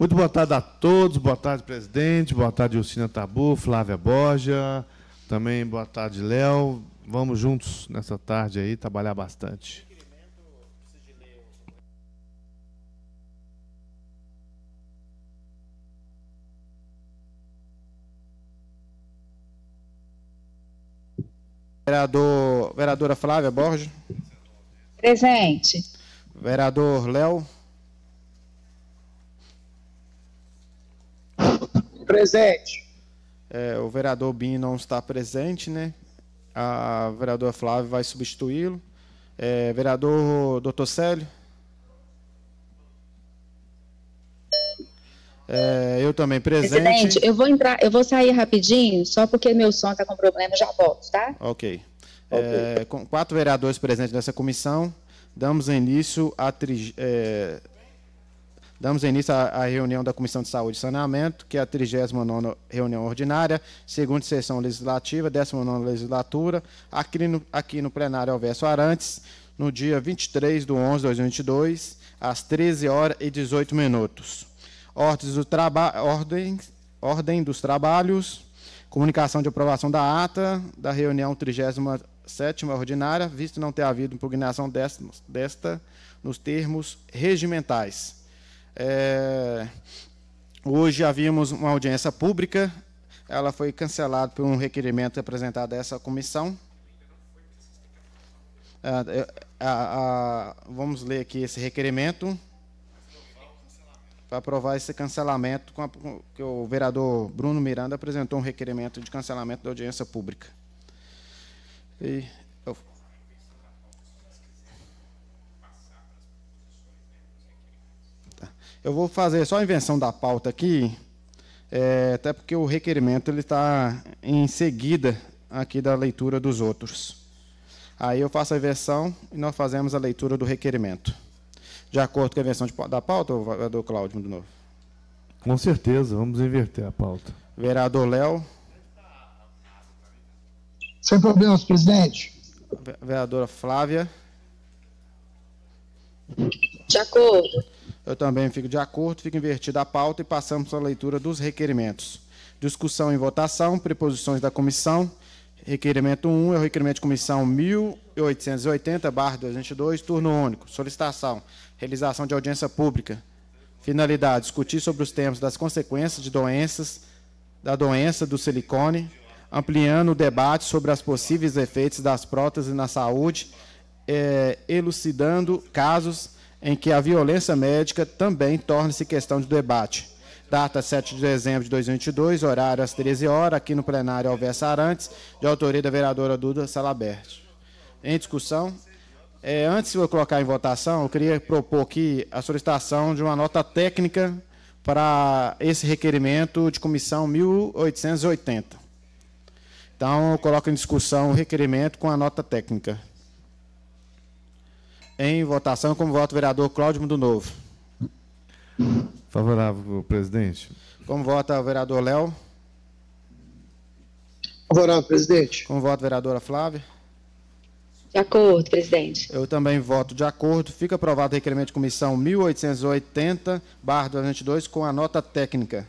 Muito boa tarde a todos, boa tarde, presidente, boa tarde, Lucina Tabu, Flávia Borja, também boa tarde, Léo. Vamos juntos nessa tarde aí trabalhar bastante. Vereador, vereadora Flávia Borges. Presente. Vereador Léo. presente. É, o vereador Bin não está presente, né? A vereadora Flávia vai substituí-lo. É, vereador Dr. Célio? É, eu também presente. Presidente, eu vou entrar, eu vou sair rapidinho, só porque meu som está com problema, já volto, tá? Ok. É, okay. com quatro vereadores presentes nessa comissão, damos início à, é, Damos início à, reunião da Comissão de Saúde e Saneamento, que é a 39 reunião ordinária, segunda sessão legislativa, 19 legislatura, aqui no, aqui no plenário Alverso Arantes, no dia 23 de 11 de 2022, às 13 horas e 18 minutos. Ordens do traba ordem, ordem dos trabalhos, comunicação de aprovação da ata da reunião 37 ordinária, visto não ter havido impugnação desta, desta nos termos regimentais. É, hoje havíamos uma audiência pública, ela foi cancelada por um requerimento apresentado a essa comissão. Ah, vamos ler aqui esse requerimento para aprovar esse cancelamento com a, com, que o vereador Bruno Miranda apresentou um requerimento de cancelamento da audiência pública. E, eu, Eu vou fazer só a invenção da pauta aqui, é, até porque o requerimento ele está em seguida aqui da leitura dos outros. Aí eu faço a inversão e nós fazemos a leitura do requerimento. De acordo com a invenção de, da pauta, ou vereador Cláudio, de novo? Com certeza, vamos inverter a pauta. Vereador Léo. Sem problemas, presidente. Vereadora Flávia. De acordo. Eu também fico de acordo, fica invertida a pauta e passamos à leitura dos requerimentos. Discussão e votação, preposições da comissão. Requerimento 1 é o requerimento de comissão 1880-2022, turno único. Solicitação, realização de audiência pública. Finalidade, discutir sobre os temas das consequências de doenças, da doença do silicone, ampliando o debate sobre as possíveis efeitos das próteses na saúde, eh, elucidando casos em que a violência médica também torna-se questão de debate. Data 7 de dezembro de 2022, horário às 13 horas, aqui no plenário Alves Arantes, de autoria da vereadora Duda Salabert. Em discussão, é, antes de eu colocar em votação, eu queria propor aqui a solicitação de uma nota técnica para esse requerimento de comissão 1880. Então, eu coloco em discussão o requerimento com a nota técnica. Em votação, como voto o vereador Cláudio Mundo Novo. Favorável, presidente. Como vota o vereador Léo? Favorável, presidente. Como vota a vereadora Flávia? De acordo, presidente. Eu também voto de acordo. Fica aprovado o requerimento de comissão 1880, barra 22, com a nota técnica.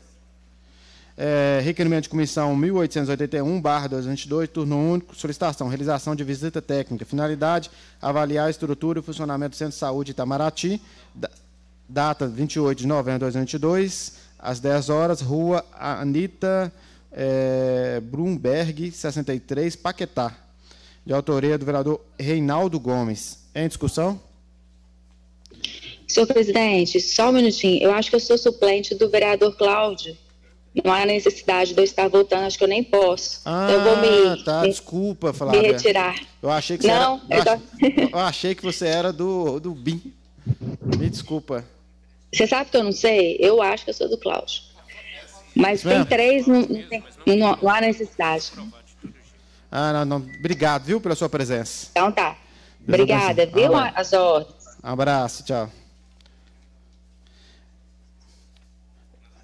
É, requerimento de comissão 1881-2022, turno único, solicitação, realização de visita técnica. Finalidade, avaliar a estrutura e funcionamento do Centro de Saúde Itamaraty, da, data 28 de novembro de 2022, às 10 horas, rua Anita é, Brumberg, 63, Paquetá, de autoria do vereador Reinaldo Gomes. Em discussão? Senhor presidente, só um minutinho. Eu acho que eu sou suplente do vereador Cláudio não há necessidade de eu estar voltando, acho que eu nem posso. Ah, eu vou me, ah, tá, me, desculpa, Flávia. Me retirar. Eu achei que você não, era, eu, tô... eu, achei que você era do, do BIM. Me desculpa. Você sabe que eu não sei? Eu acho que eu sou do Cláudio. Mas Isso tem mesmo? três, não, não, tem, não, não há necessidade. Ah, não, não. Obrigado, viu, pela sua presença. Então tá. Obrigada, viu, as ordens. Um abraço, tchau.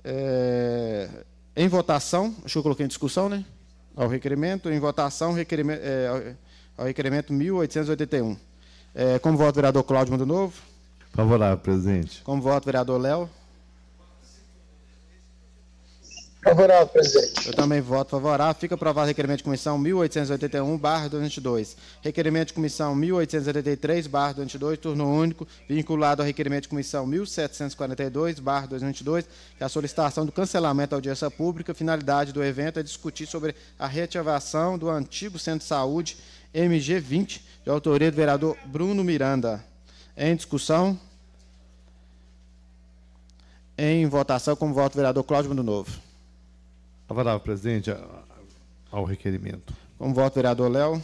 É, em votação, acho que eu coloquei em discussão, né? Ao requerimento, em votação, requerimento, é, ao requerimento 1881. É, como voto, vereador Cláudio Mundo Novo? Favorável, presidente. Como voto, vereador Léo? Favorável, presidente. Eu também voto favorável. Fica aprovado o requerimento de comissão 1881-22. Requerimento de comissão 1883-22, turno único, vinculado ao requerimento de comissão 1742-22, que é a solicitação do cancelamento da audiência pública. Finalidade do evento é discutir sobre a reativação do antigo Centro de Saúde MG20, de autoria do vereador Bruno Miranda. Em discussão. Em votação, como voto o vereador Cláudio Mundo Novo. Favorável, presidente, ao requerimento. Com voto, vereador Léo?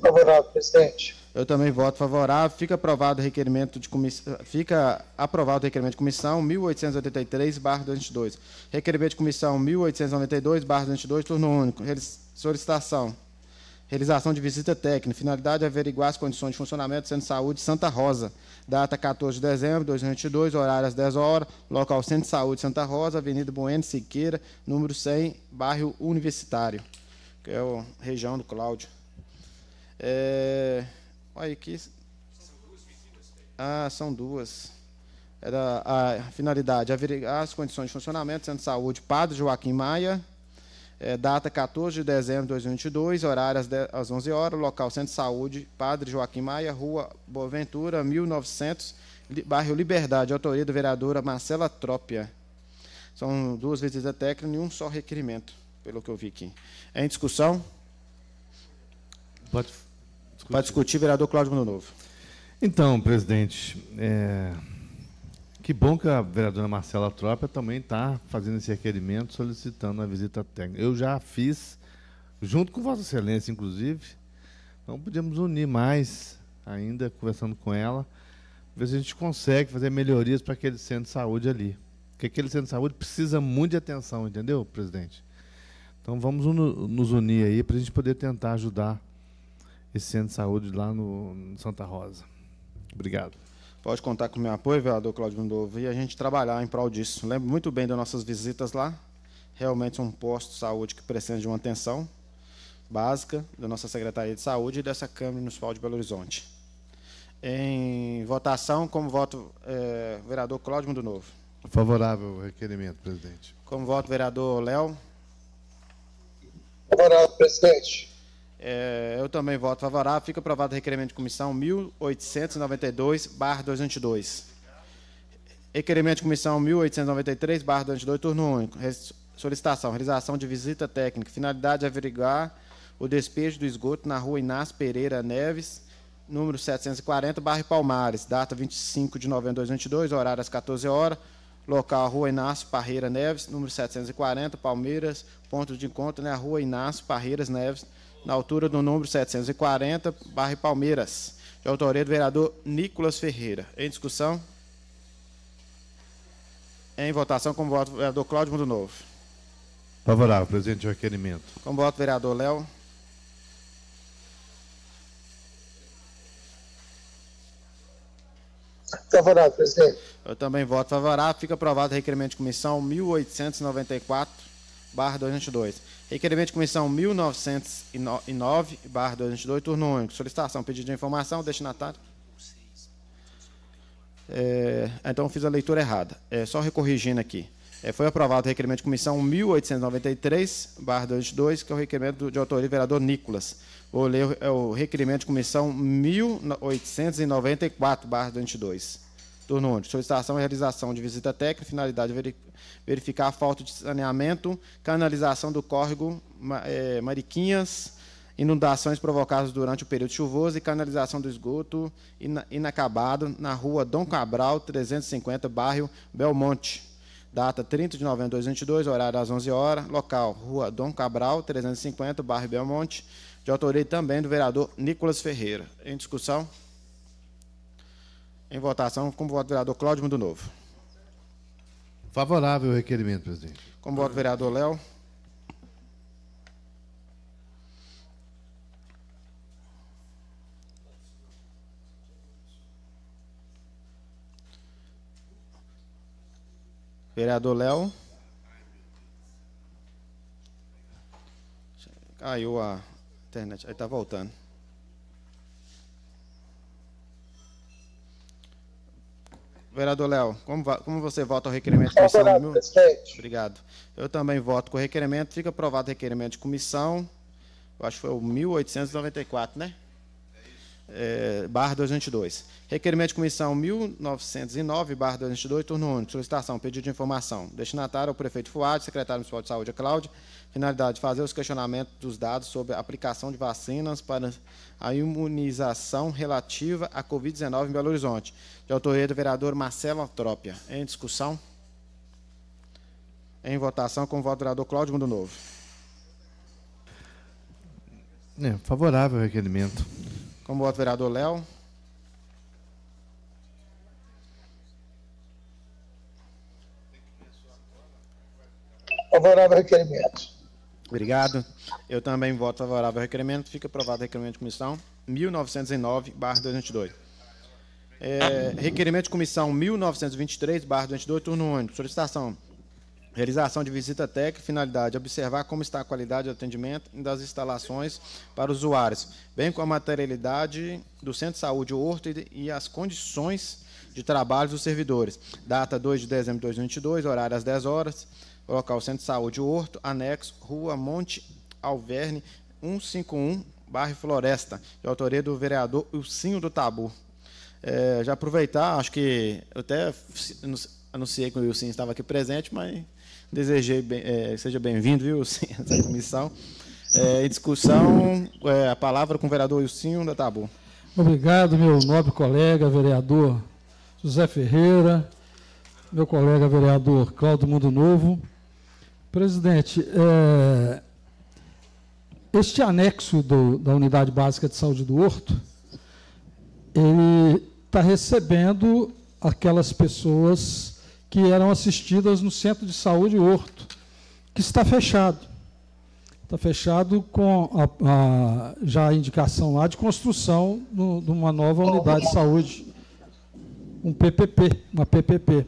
Favorável, presidente. Eu também voto favorável. Fica aprovado o requerimento de comissão. Fica aprovado o requerimento de comissão 1883/22. Requerimento de comissão 1892/22, turno único. Solicitação Realização de visita técnica. Finalidade: é averiguar as condições de funcionamento do Centro de Saúde Santa Rosa. Data 14 de dezembro de 2022, horário às 10 horas. Local Centro de Saúde Santa Rosa, Avenida Bueno Siqueira, número 100, bairro Universitário, que é a região do Cláudio. É... Olha aqui. Ah, são duas. Era é a finalidade: averiguar as condições de funcionamento do Centro de Saúde Padre Joaquim Maia é, data 14 de dezembro de 2022, horário às, 10, às 11 horas, local Centro de Saúde, Padre Joaquim Maia, Rua Boaventura, 1900, bairro Liberdade, autoria da vereadora Marcela Trópia. São duas visitas técnicas e um só requerimento, pelo que eu vi aqui. É em discussão? Pode discutir, Pode discutir vereador Cláudio Mundo Novo. Então, presidente, é que bom que a vereadora Marcela Tropa também está fazendo esse requerimento, solicitando a visita técnica. Eu já fiz, junto com Vossa Excelência, inclusive. Então, podíamos unir mais ainda, conversando com ela, ver se a gente consegue fazer melhorias para aquele centro de saúde ali. Porque aquele centro de saúde precisa muito de atenção, entendeu, presidente? Então, vamos un nos unir aí para a gente poder tentar ajudar esse centro de saúde lá no, no Santa Rosa. Obrigado. Pode contar com o meu apoio, vereador Cláudio Vindovo, e a gente trabalhar em prol disso. Lembro muito bem das nossas visitas lá. Realmente é um posto de saúde que precisa de uma atenção básica da nossa Secretaria de Saúde e dessa Câmara Municipal de Belo Horizonte. Em votação, como voto é, vereador Cláudio Mundo Novo. Favorável ao requerimento, presidente. Como voto vereador Léo. Favorável, presidente. É, eu também voto favorável. Fica aprovado o requerimento de comissão 1892 222 Requerimento de comissão 1893 222 turno único. Solicitação, realização de visita técnica. Finalidade, averiguar o despejo do esgoto na rua Inácio Pereira Neves, número 740, bairro Palmares. Data 25 de novembro de 2022, horário às 14 horas. Local, Rua Inácio Parreira Neves, número 740, Palmeiras. Ponto de encontro, né? Rua Inácio Parreiras Neves, na altura do número 740, barre Palmeiras, de autoria do vereador Nicolas Ferreira. Em discussão? Em votação, como voto do vereador Cláudio Mundo Novo. Favorável, presidente, o requerimento. É como voto vereador Léo. Favorável, presidente. Eu também voto favorável. Fica aprovado o requerimento de comissão 1894 barra 2022. Requerimento de comissão 1909, barra 2022, turno único. Solicitação, pedido de informação, destinatário. É, então, fiz a leitura errada. É, só recorrigindo aqui. É, foi aprovado o requerimento de comissão 1893, barra que é o requerimento de autoria do vereador Nicolas. Vou ler é o requerimento de comissão 1894, barra Turno onde Solicitação e realização de visita técnica, finalidade verificar a falta de saneamento, canalização do córrego é, Mariquinhas, inundações provocadas durante o período chuvoso e canalização do esgoto inacabado na rua Dom Cabral, 350, bairro Belmonte. Data 30 de novembro de 2022, horário às 11 horas, local Rua Dom Cabral, 350, bairro Belmonte, de autoria também do vereador Nicolas Ferreira. Em discussão? Em votação, como voto vereador Cláudio Mundo Novo. Favorável o requerimento, presidente. Como voto vereador Léo. Vereador Léo. Caiu a internet. Aí está voltando. Vereador Léo, como, como, você vota o requerimento de comissão? Favorável, presidente. Obrigado. Eu também voto com o requerimento. Fica aprovado o requerimento de comissão. Eu acho que foi o 1894, né? é, barra 202 Requerimento de comissão 1909, barra 202 turno único. Solicitação, pedido de informação. Destinatário ao é prefeito Fuad, secretário municipal de saúde, é Cláudio Cláudia. Finalidade, fazer os questionamentos dos dados sobre a aplicação de vacinas para a imunização relativa à Covid-19 em Belo Horizonte. De autoria do vereador Marcelo Antrópia. Em discussão? Em votação, com o voto do vereador Cláudio Mundo Novo. É, favorável ao requerimento o voto, vereador Léo. Favorável ao requerimento. Obrigado. Eu também voto favorável ao requerimento. Fica aprovado o requerimento de comissão 1909-2022. É, requerimento de comissão 1923-22, turno único. Solicitação Realização de visita técnica, finalidade, observar como está a qualidade de atendimento das instalações para usuários, bem como a materialidade do Centro de Saúde Horto e as condições de trabalho dos servidores. Data 2 de dezembro de 2022, horário às 10 horas, local Centro de Saúde Horto, anexo, Rua Monte Alverne, 151, bairro Floresta, de autoria do vereador Ilcinho do Tabu. É, já aproveitar, acho que eu até anunciei que o Ilcinho estava aqui presente, mas Desejei bem, é, seja bem-vindo, viu, essa comissão. É, em discussão, é, a palavra com o vereador Ilcinho da Tabu. Obrigado, meu nobre colega, vereador José Ferreira, meu colega vereador Cláudio Mundo Novo. Presidente, é, este anexo do, da Unidade Básica de Saúde do Horto, ele está recebendo aquelas pessoas que eram assistidas no centro de saúde Horto, que está fechado. Está fechado com a, a, já a indicação lá de construção no, de uma nova unidade de saúde, um PPP, uma PPP.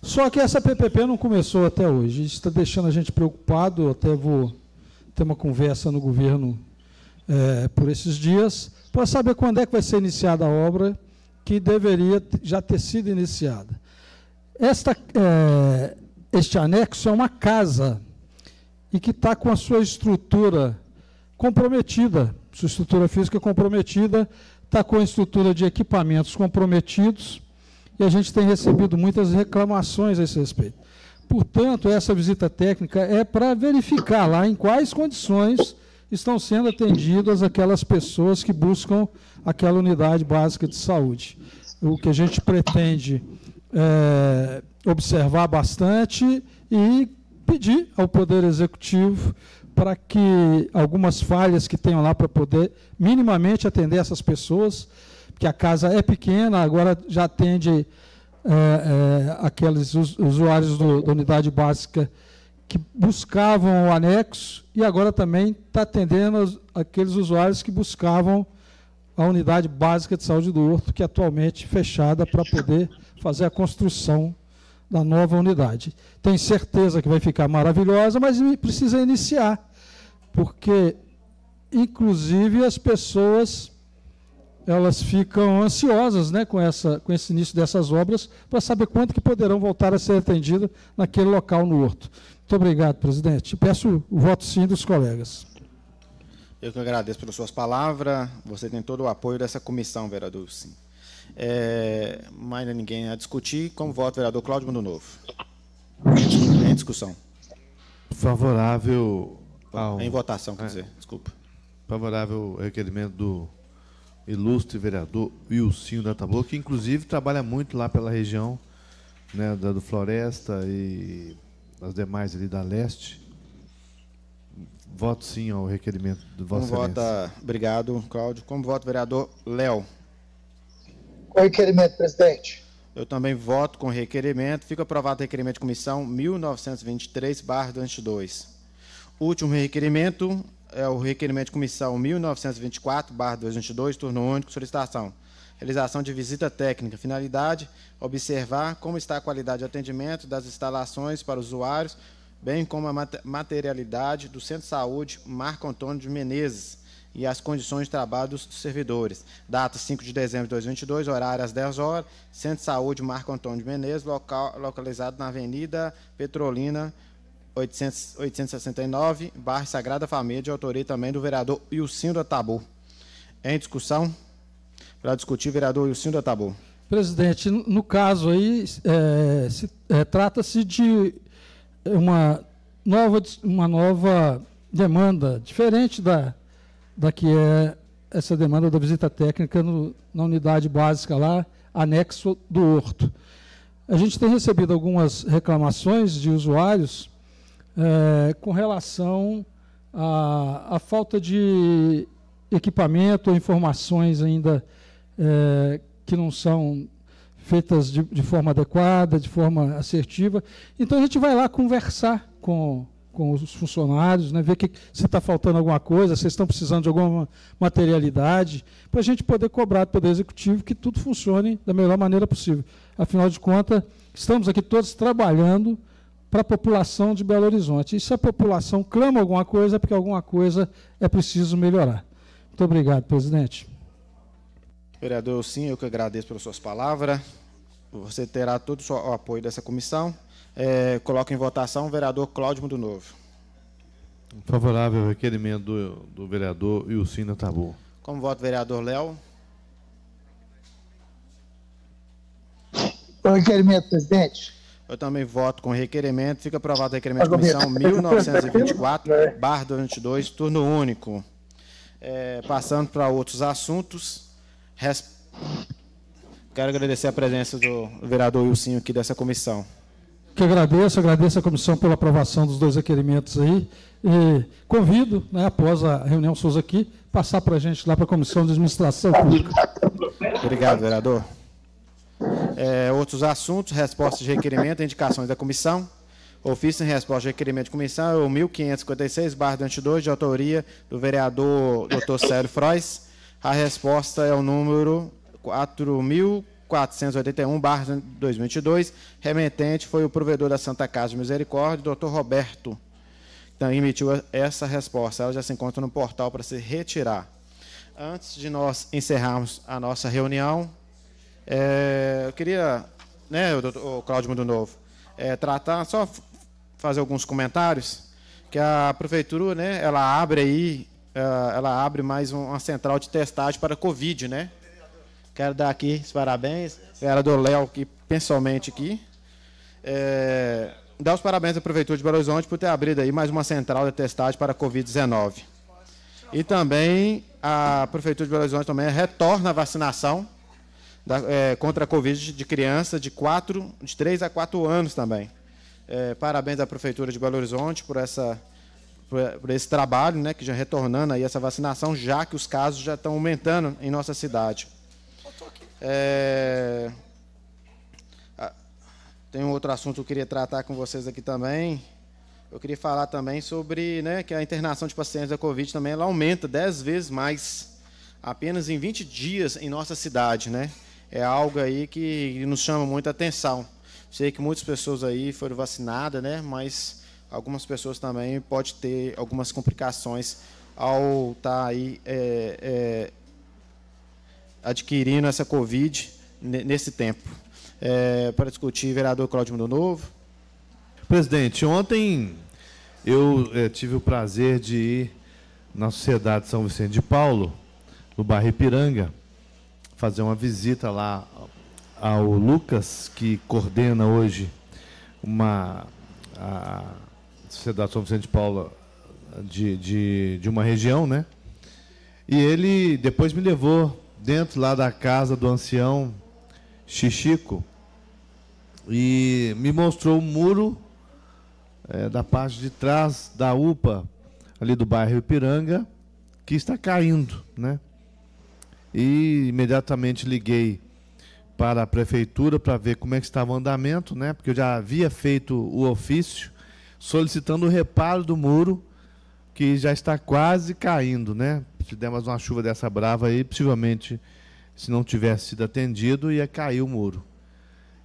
Só que essa PPP não começou até hoje. Isso está deixando a gente preocupado. Até vou ter uma conversa no governo é, por esses dias para saber quando é que vai ser iniciada a obra que deveria já ter sido iniciada. Esta, é, este anexo é uma casa e que está com a sua estrutura comprometida, sua estrutura física comprometida, está com a estrutura de equipamentos comprometidos e a gente tem recebido muitas reclamações a esse respeito. Portanto, essa visita técnica é para verificar lá em quais condições estão sendo atendidas aquelas pessoas que buscam aquela unidade básica de saúde. O que a gente pretende é, observar bastante e pedir ao Poder Executivo para que algumas falhas que tenham lá para poder minimamente atender essas pessoas, que a casa é pequena, agora já atende é, é, aqueles usuários do, da unidade básica que buscavam o anexo e agora também está atendendo aqueles usuários que buscavam a unidade básica de saúde do Horto, que é atualmente fechada para poder fazer a construção da nova unidade. Tenho certeza que vai ficar maravilhosa, mas precisa iniciar, porque, inclusive, as pessoas elas ficam ansiosas né, com, essa, com esse início dessas obras, para saber quanto que poderão voltar a ser atendidas naquele local no Horto. Muito obrigado, presidente. Peço o voto sim dos colegas. Eu que agradeço pelas suas palavras. Você tem todo o apoio dessa comissão, Vera Dulce. É, ainda né, ninguém a discutir. Como voto, vereador Cláudio Mundo Novo? Em discussão. Favorável ao... Em votação, quer é. dizer, desculpa. Favorável ao requerimento do ilustre vereador Wilcinho da Taboa, que inclusive trabalha muito lá pela região né, da, do Floresta e as demais ali da Leste. Voto sim ao requerimento do Vossa Como Excelência. vota, obrigado, Cláudio. Como voto, vereador Léo? com requerimento, presidente. Eu também voto com requerimento. Fica aprovado o requerimento de comissão 1923-2. Último requerimento é o requerimento de comissão 1924-222, turno único, solicitação. Realização de visita técnica. Finalidade: observar como está a qualidade de atendimento das instalações para usuários, bem como a materialidade do Centro de Saúde Marco Antônio de Menezes e as condições de trabalho dos servidores. Data 5 de dezembro de 2022, horário às 10 horas, Centro de Saúde Marco Antônio de Menezes, local, localizado na Avenida Petrolina, 869, bairro Sagrada Família, de autoria também do vereador Ilcindo Atabu. Em discussão? Para discutir, vereador Ilcindo Atabu. Presidente, no caso aí, é, é, trata-se de uma nova, uma nova demanda, diferente da da que é essa demanda da visita técnica no, na unidade básica lá, anexo do Horto. A gente tem recebido algumas reclamações de usuários é, com relação à, falta de equipamento ou informações ainda é, que não são feitas de, de forma adequada, de forma assertiva. Então a gente vai lá conversar com com os funcionários, né, ver que, se está faltando alguma coisa, se estão precisando de alguma materialidade, para a gente poder cobrar do Poder Executivo que tudo funcione da melhor maneira possível. Afinal de contas, estamos aqui todos trabalhando para a população de Belo Horizonte. E se a população clama alguma coisa, é porque alguma coisa é preciso melhorar. Muito obrigado, presidente. Vereador, sim, eu que agradeço pelas suas palavras. Você terá todo o apoio dessa comissão. É, coloco em votação o vereador Cláudio Mundo Novo. Favorável ao requerimento do, do vereador Ilcina Tabu. Como voto, vereador Léo? Com requerimento, presidente. Eu também voto com requerimento. Fica aprovado o requerimento da comissão 1924, né? barra 22, turno único. É, passando para outros assuntos, res... quero agradecer a presença do vereador Wilson aqui dessa comissão que agradeço, agradeço a comissão pela aprovação dos dois requerimentos aí. E convido, né, após a reunião Souza aqui, passar para a gente lá para a Comissão de Administração Pública. Obrigado, vereador. É, outros assuntos, respostas de requerimento, indicações da comissão. Ofício em resposta de requerimento de comissão é o 1556, barra 22, de autoria do vereador Dr. Célio Frois. A resposta é o número 4.000. 481-2022. Remetente foi o provedor da Santa Casa de Misericórdia, doutor Roberto, então emitiu essa resposta. Ela já se encontra no portal para se retirar. Antes de nós encerrarmos a nossa reunião, é, eu queria, né, o, doutor, o Cláudio Mundo Novo, é, tratar, só fazer alguns comentários, que a prefeitura, né, ela abre aí, é, ela abre mais uma central de testagem para Covid, né? Quero dar aqui os parabéns. Vereador Léo, que pessoalmente aqui. É, dar os parabéns à Prefeitura de Belo Horizonte por ter abrido aí mais uma central de testagem para a Covid-19. E também a Prefeitura de Belo Horizonte também retorna a vacinação da, é, contra a Covid de criança de, quatro, de 3 a 4 anos também. É, parabéns à Prefeitura de Belo Horizonte por, essa, por, por, esse trabalho, né, que já retornando aí essa vacinação, já que os casos já estão aumentando em nossa cidade. É... Tem um outro assunto que eu queria tratar com vocês aqui também. Eu queria falar também sobre né, que a internação de pacientes da Covid também ela aumenta 10 vezes mais, apenas em 20 dias em nossa cidade. Né? É algo aí que nos chama muita atenção. Sei que muitas pessoas aí foram vacinadas, né, mas algumas pessoas também pode ter algumas complicações ao estar tá aí é, é, adquirindo essa Covid nesse tempo. É, para discutir, vereador Cláudio Mundo Novo. Presidente, ontem eu é, tive o prazer de ir na Sociedade São Vicente de Paulo, no bairro Ipiranga, fazer uma visita lá ao Lucas, que coordena hoje uma a Sociedade São Vicente de Paulo de, de, de uma região, né? E ele depois me levou dentro lá da casa do ancião Xixico e me mostrou o muro é, da parte de trás da UPA, ali do bairro Ipiranga, que está caindo, né? E imediatamente liguei para a prefeitura para ver como é que estava o andamento, né? Porque eu já havia feito o ofício solicitando o reparo do muro que já está quase caindo, né? se der mais uma chuva dessa brava aí, possivelmente, se não tivesse sido atendido, ia cair o muro.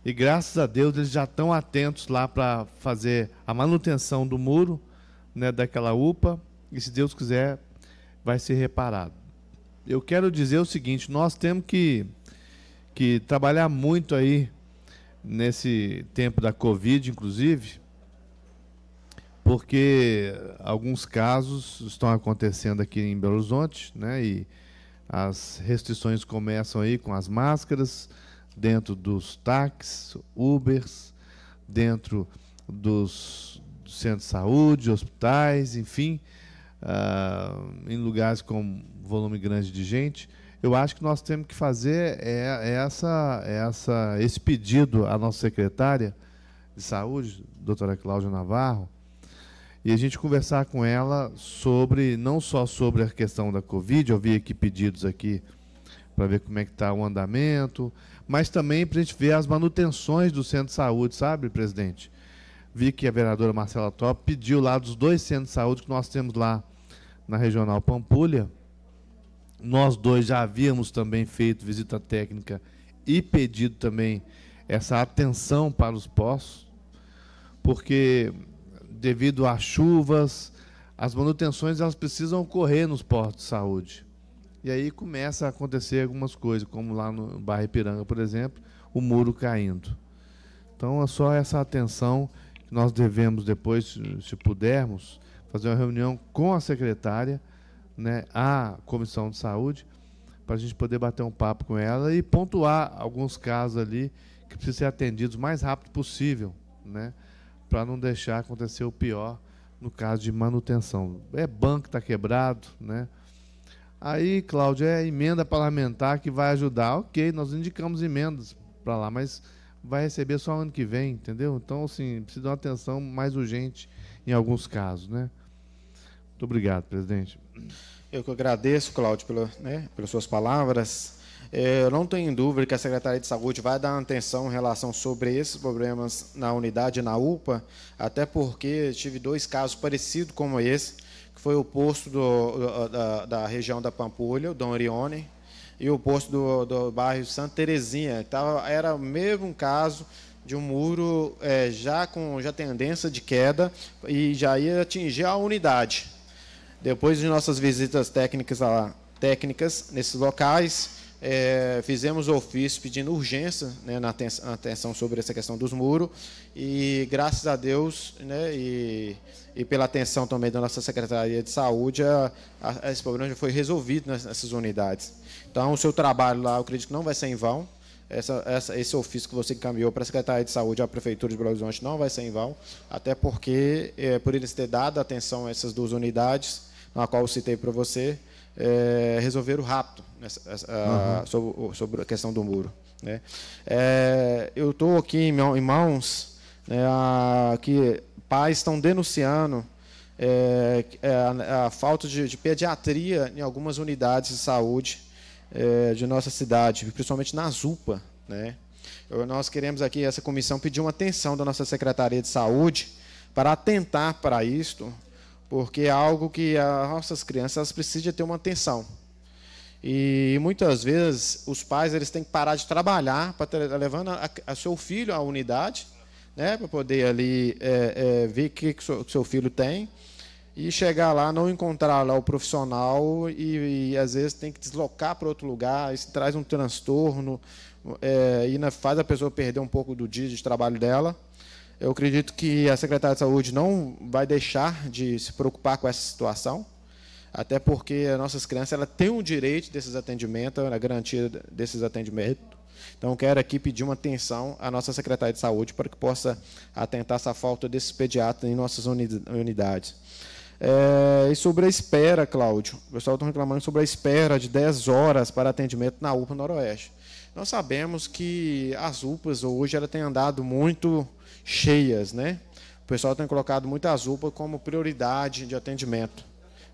E graças a Deus eles já estão atentos lá para fazer a manutenção do muro, né, daquela UPA, e se Deus quiser, vai ser reparado. Eu quero dizer o seguinte: nós temos que, que trabalhar muito aí nesse tempo da Covid, inclusive, porque alguns casos estão acontecendo aqui em Belo Horizonte, né? E as restrições começam aí com as máscaras dentro dos táxis, Ubers, dentro dos centros de saúde, hospitais, enfim, uh, em lugares com volume grande de gente. Eu acho que nós temos que fazer é, é essa, é essa, esse pedido à nossa secretária de saúde, doutora Cláudia Navarro, e a gente conversar com ela sobre não só sobre a questão da Covid, eu vi aqui pedidos aqui para ver como é que está o andamento, mas também para a gente ver as manutenções do centro de saúde, sabe, presidente? Vi que a vereadora Marcela Top pediu lá dos dois centros de saúde que nós temos lá na regional Pampulha. Nós dois já havíamos também feito visita técnica e pedido também essa atenção para os postos, porque devido às chuvas, as manutenções elas precisam ocorrer nos postos de saúde. E aí começa a acontecer algumas coisas, como lá no Barra Ipiranga, por exemplo, o muro caindo. Então é só essa atenção que nós devemos depois, se pudermos, fazer uma reunião com a secretária, né, a comissão de saúde, para a gente poder bater um papo com ela e pontuar alguns casos ali que precisam ser atendidos o mais rápido possível, né? para não deixar acontecer o pior no caso de manutenção. É banco que está quebrado, né? Aí, Cláudio, é emenda parlamentar que vai ajudar. Ok, nós indicamos emendas para lá, mas vai receber só ano que vem, entendeu? Então, assim, precisa de uma atenção mais urgente em alguns casos, né? Muito obrigado, presidente. Eu que agradeço, Cláudio, pela, né, pelas suas palavras. É, eu não tenho dúvida que a Secretaria de Saúde vai dar atenção em relação sobre esses problemas na unidade, na UPA, até porque tive dois casos parecidos como esse, que foi o posto do, da, da, região da Pampulha, o Dom Orione, e o posto do, do bairro Santa Terezinha. Tava, era o mesmo caso de um muro é, já com já tendência de queda e já ia atingir a unidade. Depois de nossas visitas técnicas, lá, técnicas nesses locais, é, fizemos ofício pedindo urgência né, na atenção sobre essa questão dos muros e graças a Deus né, e, e pela atenção também da nossa Secretaria de Saúde, a, a, esse problema já foi resolvido nessas, nessas unidades. Então, o seu trabalho lá, eu acredito que não vai ser em vão, essa, essa, esse ofício que você encaminhou para a Secretaria de Saúde e a Prefeitura de Belo Horizonte não vai ser em vão, até porque, é, por eles terem dado atenção a essas duas unidades, na qual eu citei para você, é, resolveram rápido uhum. sobre, sobre, a questão do muro. Né? É, eu estou aqui em, mãos né, a, que pais estão denunciando é, é, a, a, falta de, de, pediatria em algumas unidades de saúde é, de nossa cidade, principalmente na ZUPA. Né? Eu, nós queremos aqui, essa comissão, pedir uma atenção da nossa Secretaria de Saúde para atentar para isto, porque é algo que as nossas crianças precisam ter uma atenção. E muitas vezes os pais eles têm que parar de trabalhar para estar levando a, a, seu filho à unidade, né, para poder ali é, é, ver o que, que, seu, que seu filho tem e chegar lá não encontrar lá o profissional e, e às vezes tem que deslocar para outro lugar, isso traz um transtorno é, e faz a pessoa perder um pouco do dia de trabalho dela. Eu acredito que a Secretaria de Saúde não vai deixar de se preocupar com essa situação, até porque as nossas crianças ela tem o direito desses atendimentos, a garantia desses atendimentos. Então, quero aqui pedir uma atenção à nossa Secretaria de Saúde para que possa atentar essa falta desses pediatras em nossas unidades. É, e sobre a espera, Cláudio, o pessoal está reclamando sobre a espera de 10 horas para atendimento na UPA Noroeste. Nós sabemos que as UPAs hoje ela tem andado muito cheias, né? O pessoal tem colocado muitas UPA como prioridade de atendimento.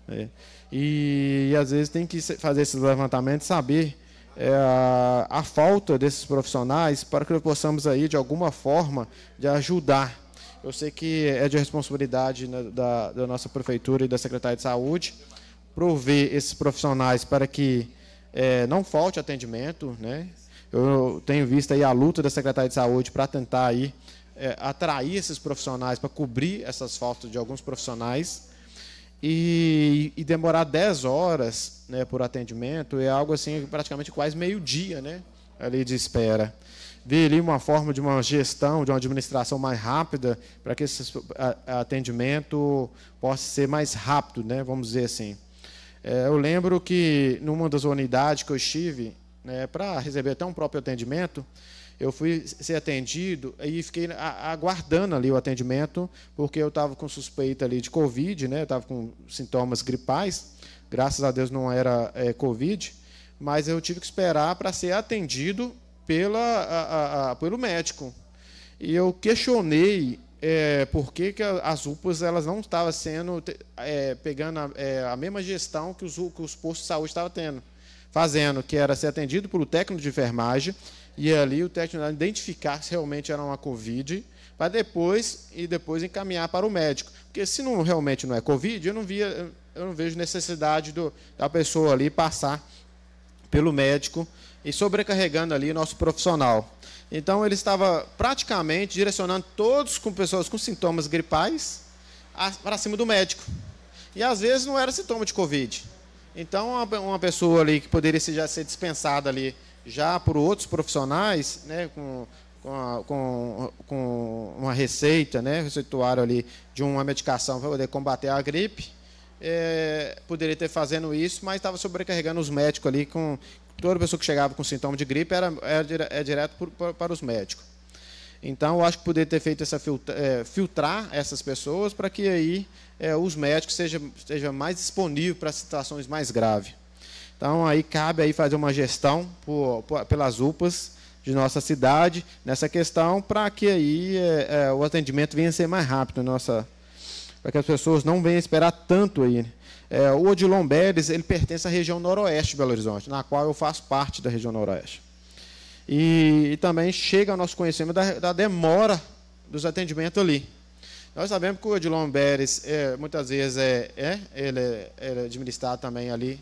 Né? E, e, às vezes tem que fazer esses levantamentos, saber é, a, a falta desses profissionais para que possamos aí de alguma forma de ajudar. Eu sei que é de responsabilidade né, da, da nossa prefeitura e da Secretaria de Saúde prover esses profissionais para que é, não falte atendimento, né? Eu tenho visto aí a luta da Secretaria de Saúde para tentar aí é, atrair esses profissionais, para cobrir essas faltas de alguns profissionais. E, e demorar 10 horas né, por atendimento é algo assim, praticamente quase meio-dia né, ali de espera ver ali uma forma de uma gestão, de uma administração mais rápida, para que esse atendimento possa ser mais rápido, né? vamos dizer assim. É, eu lembro que, numa das unidades que eu estive, né, para receber até um próprio atendimento, eu fui ser atendido e fiquei aguardando ali o atendimento, porque eu estava com suspeita ali de Covid, né? Eu estava com sintomas gripais. Graças a Deus não era é, Covid, mas eu tive que esperar para ser atendido pela, a, a, a, pelo médico. E eu questionei é, por que, que as UPAs elas não estavam sendo é, pegando a, é, a, mesma gestão que os, que os postos de saúde estavam tendo, fazendo, que era ser atendido pelo técnico de enfermagem, e é ali o técnico identificar se realmente era uma Covid, para depois e depois encaminhar para o médico. Porque se não, realmente não é Covid, eu não, via, eu não vejo necessidade do, da pessoa ali passar pelo médico e sobrecarregando ali nosso profissional. Então ele estava praticamente direcionando todos com pessoas com sintomas gripais para cima do médico. E às vezes não era sintoma de Covid. Então uma, uma pessoa ali que poderia já ser dispensada ali já por outros profissionais, né, com, com, a, com, com uma receita, né, receituário ali de uma medicação para poder combater a gripe, é, poderia ter fazendo isso, mas estava sobrecarregando os médicos ali com toda pessoa que chegava com sintoma de gripe era, era, é direto por, por, para os médicos. Então, eu acho que poderia ter feito essa filtra, é, filtrar essas pessoas para que aí é, os médicos sejam seja mais disponíveis para situações mais graves. Então, aí cabe aí fazer uma gestão por, por, pelas UPAs de nossa cidade nessa questão para que aí é, é, o atendimento venha a ser mais rápido, nossa, para que as pessoas não venham esperar tanto aí. Né? É, o Odilon Beres, ele pertence à região noroeste de Belo Horizonte, na qual eu faço parte da região noroeste. E, e também chega ao nosso conhecimento da, da, demora dos atendimentos ali. Nós sabemos que o Odilon Beres, é, muitas vezes, é, é ele é, é administrado também ali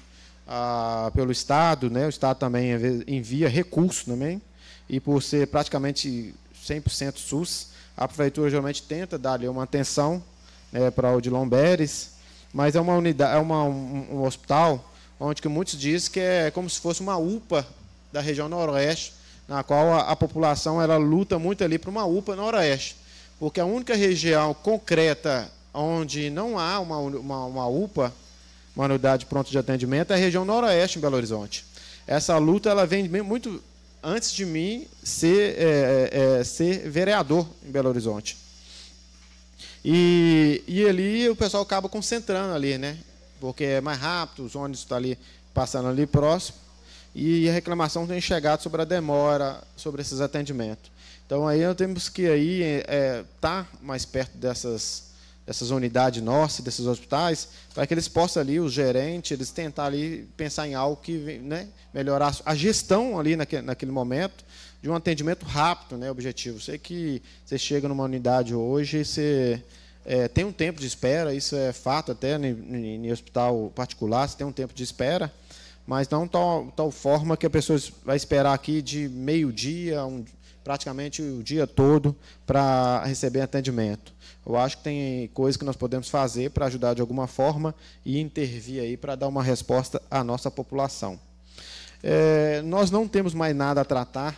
ah, pelo Estado, né? o Estado também envia recursos também, e por ser praticamente 100% SUS, a Prefeitura geralmente tenta dar ali uma atenção né, para o de Lomberes, mas é uma unidade, é uma, um, um hospital onde que muitos dizem que é como se fosse uma UPA da região noroeste, na qual a, a população ela luta muito ali para uma UPA noroeste, porque a única região concreta onde não há uma, uma, uma UPA uma unidade pronta de atendimento, é a região noroeste em Belo Horizonte. Essa luta ela vem muito antes de mim ser, é, é, é, ser vereador em Belo Horizonte. E, e ali o pessoal acaba concentrando ali, né? Porque é mais rápido, os ônibus estão tá ali passando ali próximo. E a reclamação tem chegado sobre a demora, sobre esses atendimentos. Então aí nós temos que aí é, é, tá mais perto dessas dessas unidades nossas, desses hospitais, para que eles possam ali, os gerentes, eles tentar ali pensar em algo que né, a gestão ali naquele, naquele momento, de um atendimento rápido, né, objetivo. Sei que você chega numa unidade hoje e você é, tem um tempo de espera, isso é fato até em, em hospital particular, você tem um tempo de espera, mas não tal, tal forma que a pessoa vai esperar aqui de meio-dia, um, praticamente o dia todo, para receber atendimento. Eu acho que tem coisas que nós podemos fazer para ajudar de alguma forma e intervir aí para dar uma resposta à nossa população. É, nós não temos mais nada a tratar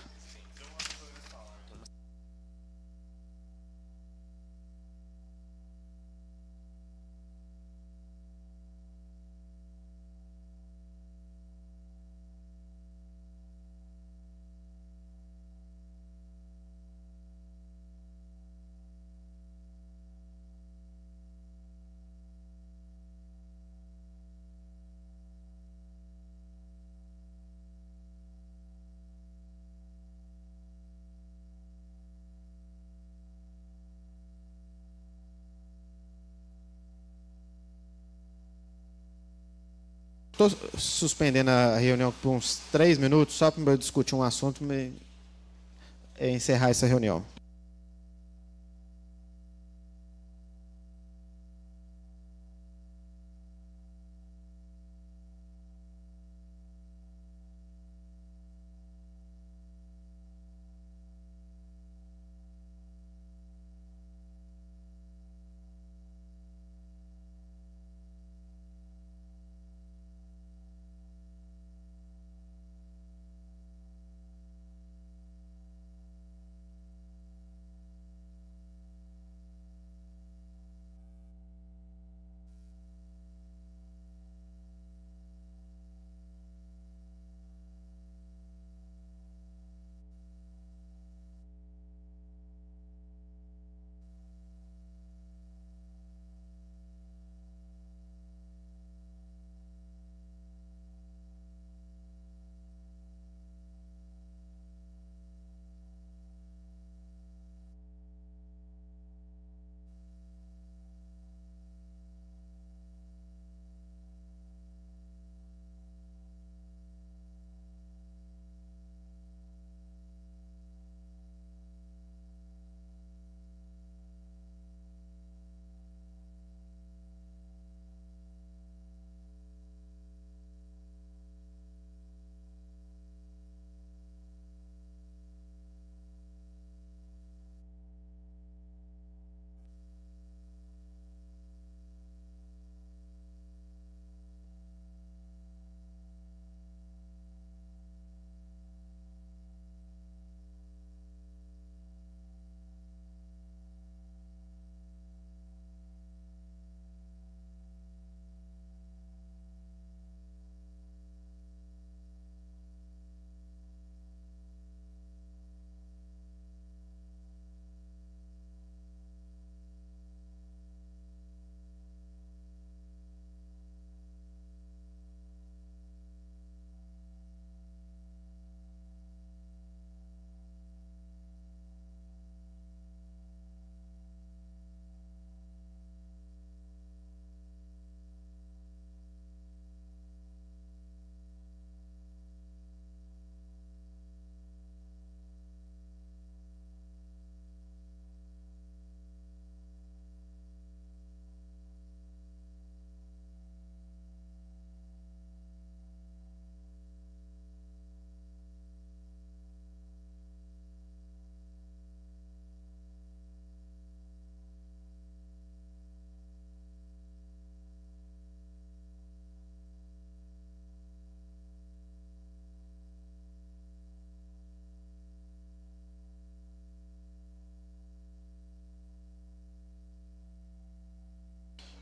Estou suspendendo a reunião por uns três minutos, só para eu discutir um assunto e é, encerrar essa reunião.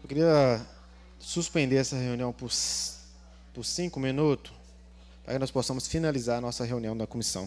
Eu queria suspender essa reunião por, por cinco minutos, para que nós possamos finalizar a nossa reunião da comissão.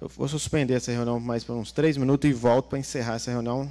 Eu vou suspender essa reunião mais por uns três minutos e volto para encerrar essa reunião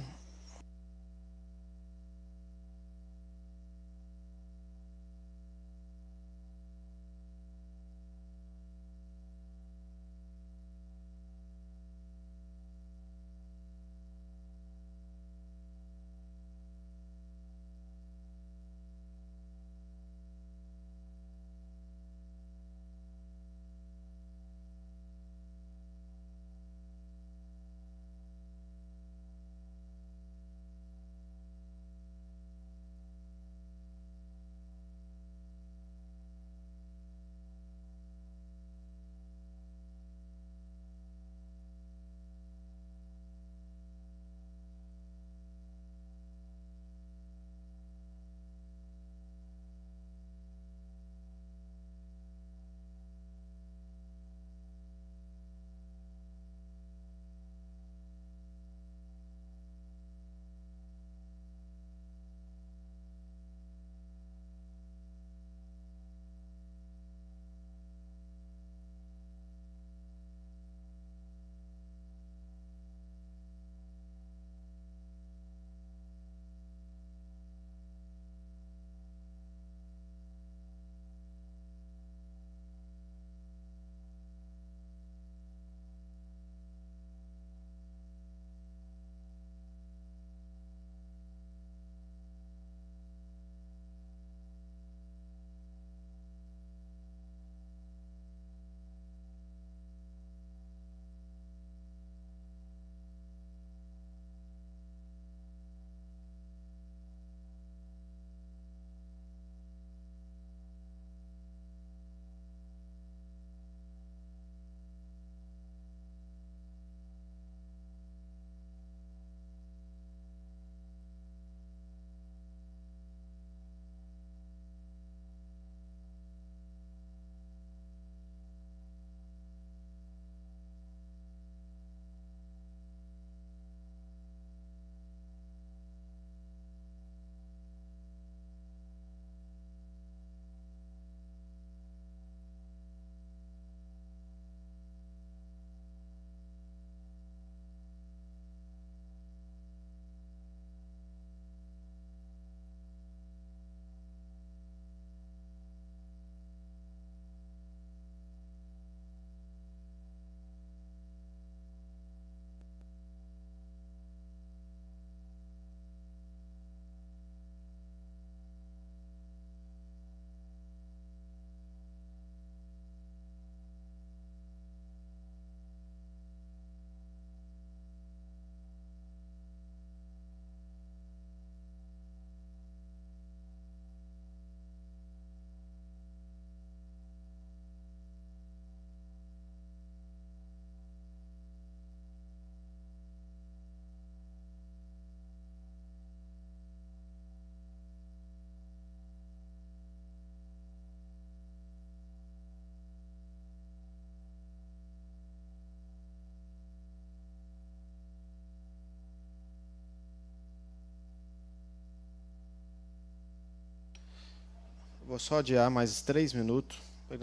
Vou só adiar mais três minutos para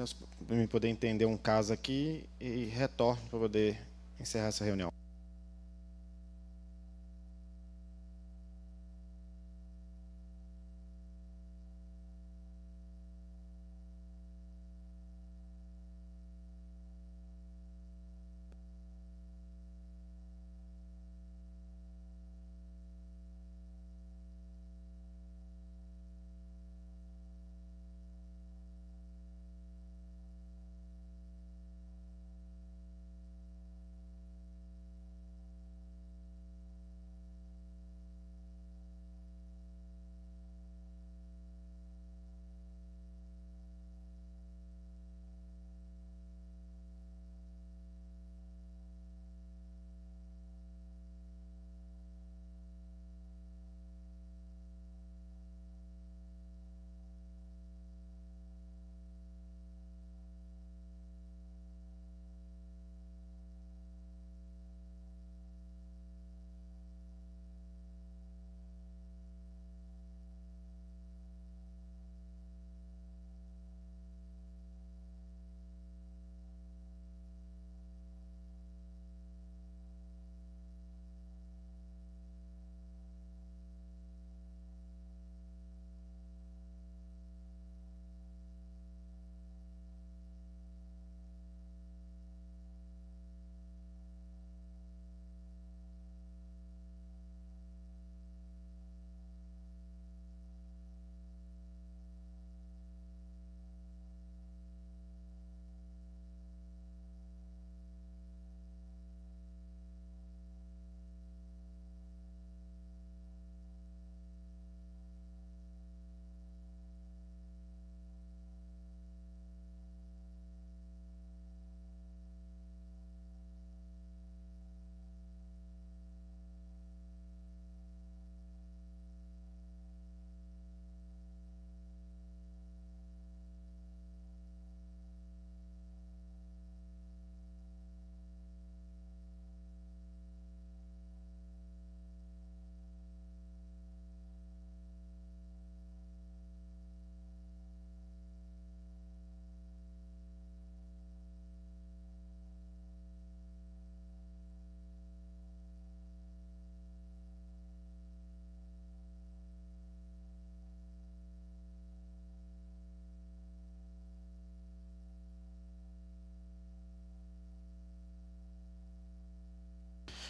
eu poder entender um caso aqui e retorno para poder encerrar essa reunião.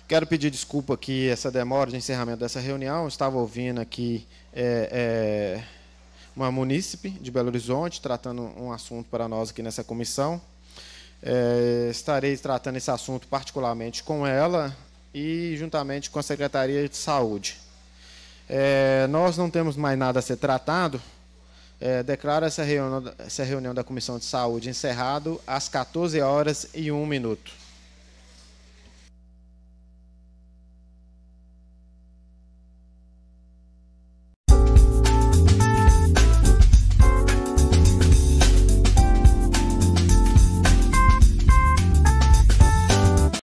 Quero pedir desculpa aqui essa demora de encerramento dessa reunião. estava ouvindo aqui é, é, uma munícipe de Belo Horizonte tratando um assunto para nós aqui nessa comissão. É, estarei tratando esse assunto particularmente com ela e juntamente com a Secretaria de Saúde. É, nós não temos mais nada a ser tratado. É, declaro essa reunião, essa reunião da Comissão de Saúde encerrado às 14 horas e 1 minuto.